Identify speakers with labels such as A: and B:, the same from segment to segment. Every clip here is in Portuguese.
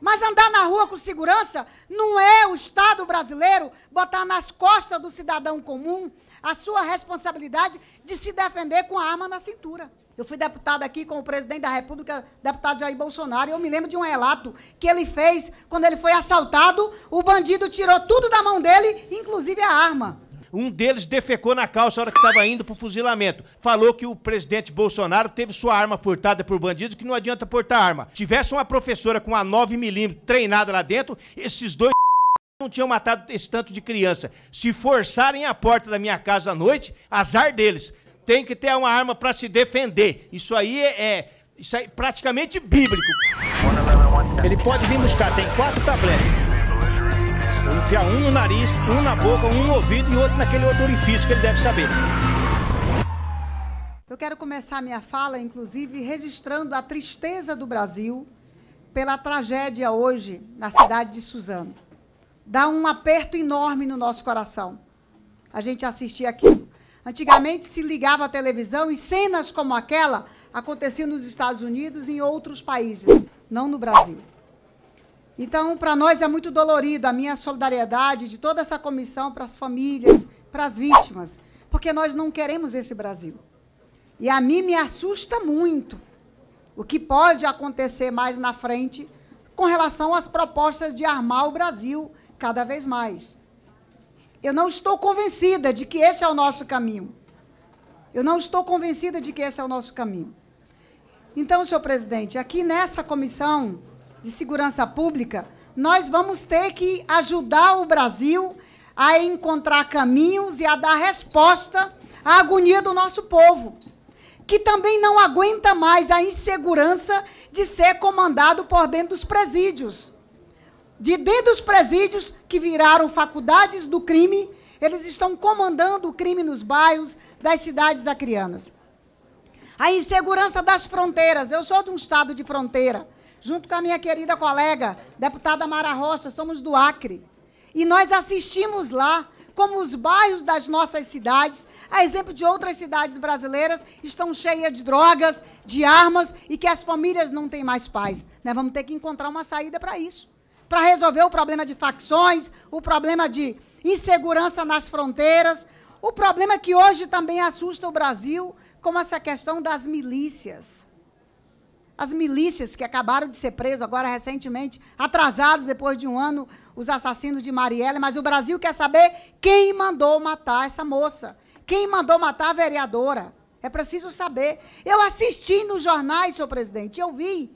A: Mas andar na rua com segurança não é o Estado brasileiro botar nas costas do cidadão comum a sua responsabilidade de se defender com a arma na cintura. Eu fui deputada aqui com o presidente da República, deputado Jair Bolsonaro, e eu me lembro de um relato que ele fez quando ele foi assaltado, o bandido tirou tudo da mão dele, inclusive a
B: arma. Um deles defecou na calça na hora que estava indo para o fuzilamento. Falou que o presidente Bolsonaro teve sua arma furtada por bandidos, que não adianta portar arma. Tivesse uma professora com a 9mm treinada lá dentro, esses dois não tinham matado esse tanto de criança. Se forçarem a porta da minha casa à noite, azar deles. Tem que ter uma arma para se defender. Isso aí é, é, isso aí é praticamente bíblico. Ele pode vir buscar, tem quatro tabletes. Enfiar um no nariz, um na boca, um no ouvido e outro naquele outro orifício que ele deve saber.
A: Eu quero começar minha fala, inclusive, registrando a tristeza do Brasil pela tragédia hoje na cidade de Suzano. Dá um aperto enorme no nosso coração. A gente assistir aquilo. Antigamente se ligava à televisão e cenas como aquela aconteciam nos Estados Unidos e em outros países, não no Brasil. Então, para nós é muito dolorido a minha solidariedade de toda essa comissão para as famílias, para as vítimas, porque nós não queremos esse Brasil. E a mim me assusta muito o que pode acontecer mais na frente com relação às propostas de armar o Brasil cada vez mais. Eu não estou convencida de que esse é o nosso caminho. Eu não estou convencida de que esse é o nosso caminho. Então, senhor presidente, aqui nessa comissão, de segurança pública, nós vamos ter que ajudar o Brasil a encontrar caminhos e a dar resposta à agonia do nosso povo, que também não aguenta mais a insegurança de ser comandado por dentro dos presídios. De dentro dos presídios que viraram faculdades do crime, eles estão comandando o crime nos bairros das cidades acrianas. A insegurança das fronteiras. Eu sou de um estado de fronteira junto com a minha querida colega, deputada Mara Rocha, somos do Acre. E nós assistimos lá como os bairros das nossas cidades, a exemplo de outras cidades brasileiras, estão cheias de drogas, de armas e que as famílias não têm mais paz. Nós né? vamos ter que encontrar uma saída para isso para resolver o problema de facções, o problema de insegurança nas fronteiras, o problema que hoje também assusta o Brasil, como essa questão das milícias as milícias que acabaram de ser presos agora recentemente, atrasados depois de um ano, os assassinos de Marielle, mas o Brasil quer saber quem mandou matar essa moça, quem mandou matar a vereadora. É preciso saber. Eu assisti nos jornais, senhor presidente, eu vi.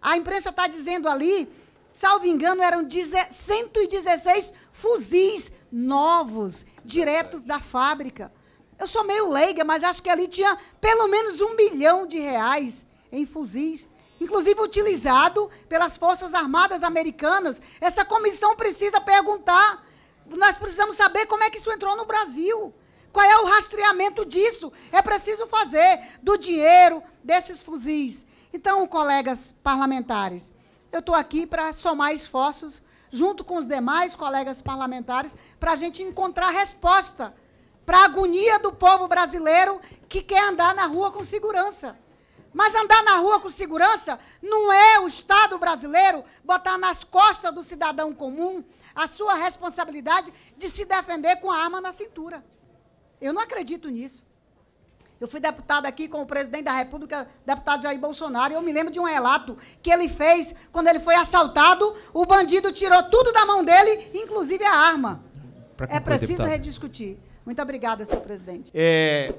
A: A imprensa está dizendo ali, salvo engano, eram 116 fuzis novos, diretos da fábrica. Eu sou meio leiga, mas acho que ali tinha pelo menos um bilhão de reais em fuzis, inclusive utilizado pelas Forças Armadas Americanas. Essa comissão precisa perguntar. Nós precisamos saber como é que isso entrou no Brasil. Qual é o rastreamento disso? É preciso fazer do dinheiro desses fuzis. Então, colegas parlamentares, eu estou aqui para somar esforços junto com os demais colegas parlamentares para a gente encontrar resposta para a agonia do povo brasileiro que quer andar na rua com segurança. Mas andar na rua com segurança não é o Estado brasileiro botar nas costas do cidadão comum a sua responsabilidade de se defender com a arma na cintura. Eu não acredito nisso. Eu fui deputada aqui com o presidente da República, deputado Jair Bolsonaro, e eu me lembro de um relato que ele fez quando ele foi assaltado, o bandido tirou tudo da mão dele, inclusive a arma.
B: É preciso deputado.
A: rediscutir. Muito obrigada, senhor presidente.
B: É,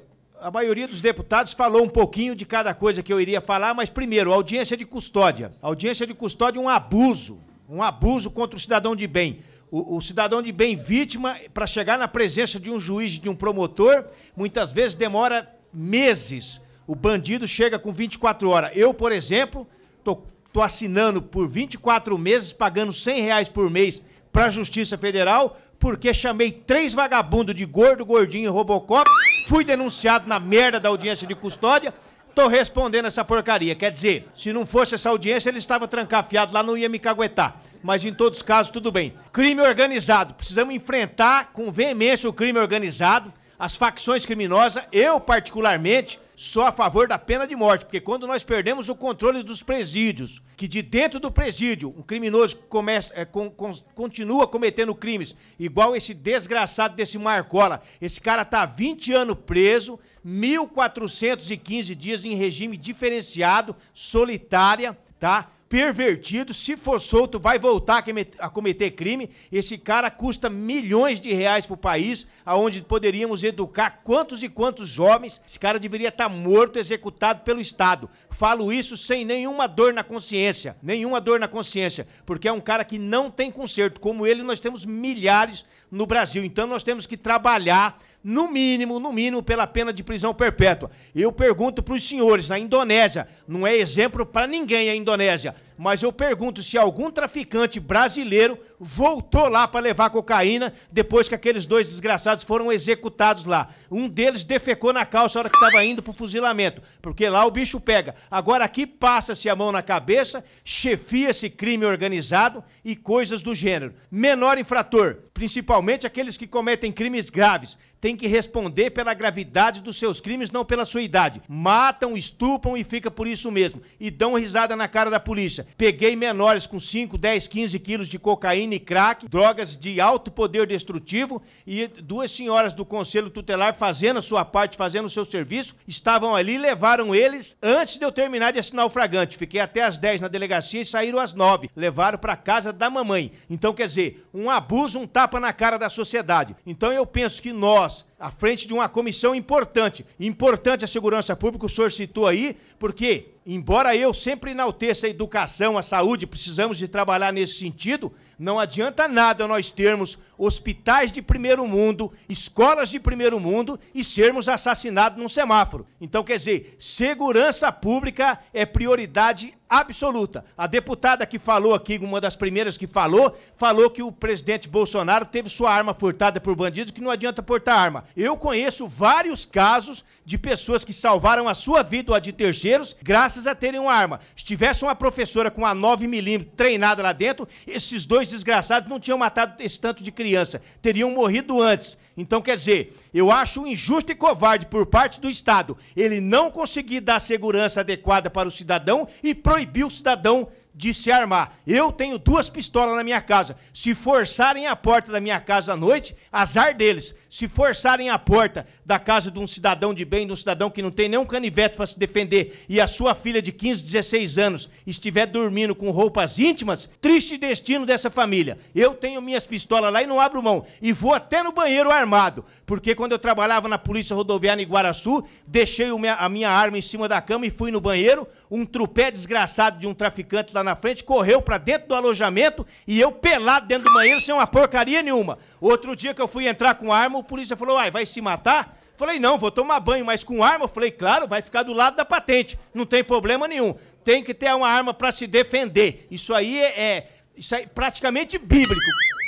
B: a maioria dos deputados falou um pouquinho de cada coisa que eu iria falar, mas primeiro, audiência de custódia. Audiência de custódia é um abuso, um abuso contra o cidadão de bem. O, o, cidadão de bem vítima, para chegar na presença de um juiz, de um promotor, muitas vezes demora meses. O bandido chega com 24 horas. Eu, por exemplo, tô, tô assinando por 24 meses, pagando 100 reais por mês para a Justiça Federal, porque chamei três vagabundos de gordo, gordinho e robocop Fui denunciado na merda da audiência de custódia. Tô respondendo essa porcaria. Quer dizer, se não fosse essa audiência, ele estava trancafiado lá, não ia me caguetar. Mas em todos os casos, tudo bem. Crime organizado. Precisamos enfrentar com veemência o crime organizado, as facções criminosas. Eu, particularmente, sou a favor da pena de morte, porque quando nós perdemos o controle dos presídios, que de dentro do presídio um criminoso começa, é, com, com, continua cometendo crimes, igual esse desgraçado desse Marcola, esse cara tá 20 anos preso, 1.415 dias em regime diferenciado, solitária, tá? pervertido, se for solto, vai voltar a cometer crime. Esse cara custa milhões de reais para o país, aonde poderíamos educar quantos e quantos jovens. Esse cara deveria estar tá morto, executado pelo Estado. Falo isso sem nenhuma dor na consciência, nenhuma dor na consciência, porque é um cara que não tem conserto. Como ele, nós temos milhares no Brasil. Então nós temos que trabalhar no mínimo, no mínimo, pela pena de prisão perpétua. Eu pergunto para os senhores, na Indonésia, não é exemplo para ninguém a Indonésia, mas eu pergunto se algum traficante brasileiro voltou lá para levar cocaína depois que aqueles dois desgraçados foram executados lá. Um deles defecou na calça na hora que estava indo para o fuzilamento, porque lá o bicho pega. Agora aqui passa-se a mão na cabeça, chefia-se crime organizado e coisas do gênero. Menor infrator, principalmente aqueles que cometem crimes graves, tem que responder pela gravidade dos seus crimes, não pela sua idade. Matam, estupam e fica por isso mesmo. E dão risada na cara da polícia. Peguei menores com 5, 10, 15 quilos de cocaína crack, drogas de alto poder destrutivo e duas senhoras do Conselho Tutelar fazendo a sua parte, fazendo o seu serviço, estavam ali e levaram eles antes de eu terminar de assinar o fragante. Fiquei até às 10 na delegacia e saíram às 9. Levaram para casa da mamãe. Então, quer dizer, um abuso, um tapa na cara da sociedade. Então eu penso que nós à frente de uma comissão importante. Importante a segurança pública, o senhor citou aí, porque, embora eu sempre enalteça a educação, a saúde, precisamos de trabalhar nesse sentido, não adianta nada nós termos hospitais de primeiro mundo, escolas de primeiro mundo e sermos assassinados num semáforo. Então, quer dizer, segurança pública é prioridade absoluta. A deputada que falou aqui, uma das primeiras que falou, falou que o presidente Bolsonaro teve sua arma furtada por bandidos, que não adianta portar arma. Eu conheço vários casos de pessoas que salvaram a sua vida ou a de terceiros graças a terem uma arma. Se tivesse uma professora com a 9mm treinada lá dentro, esses dois desgraçados não tinham matado esse tanto de criança, teriam morrido antes. Então, quer dizer, eu acho injusto e covarde por parte do Estado ele não conseguir dar segurança adequada para o cidadão e proibir proibiu o cidadão de se armar. Eu tenho duas pistolas na minha casa. Se forçarem a porta da minha casa à noite, azar deles. Se forçarem a porta da casa de um cidadão de bem, de um cidadão que não tem nenhum canivete para se defender, e a sua filha de 15, 16 anos estiver dormindo com roupas íntimas, triste destino dessa família. Eu tenho minhas pistolas lá e não abro mão. E vou até no banheiro armado, porque quando eu trabalhava na Polícia Rodoviária em Guaraçu, deixei a minha arma em cima da cama e fui no banheiro. Um trupé desgraçado de um traficante lá na frente, correu para dentro do alojamento e eu pelado dentro do banheiro sem uma porcaria nenhuma. Outro dia que eu fui entrar com arma, o polícia falou: "Ai, vai se matar?" Falei: "Não, vou tomar banho, mas com arma". Falei: "Claro, vai ficar do lado da patente, não tem problema nenhum. Tem que ter uma arma para se defender. Isso aí é, é isso aí é praticamente bíblico.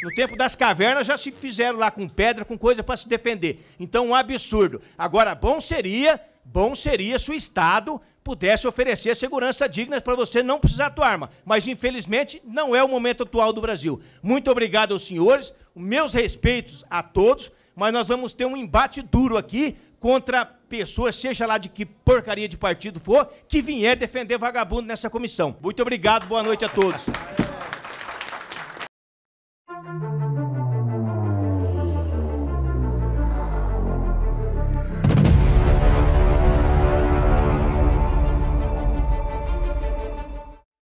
B: No tempo das cavernas já se fizeram lá com pedra, com coisa para se defender. Então, um absurdo. Agora, bom seria Bom seria se o Estado pudesse oferecer segurança digna para você não precisar da arma. Mas, infelizmente, não é o momento atual do Brasil. Muito obrigado aos senhores, meus respeitos a todos, mas nós vamos ter um embate duro aqui contra pessoas, seja lá de que porcaria de partido for, que vier defender vagabundo nessa comissão. Muito obrigado, boa noite a todos.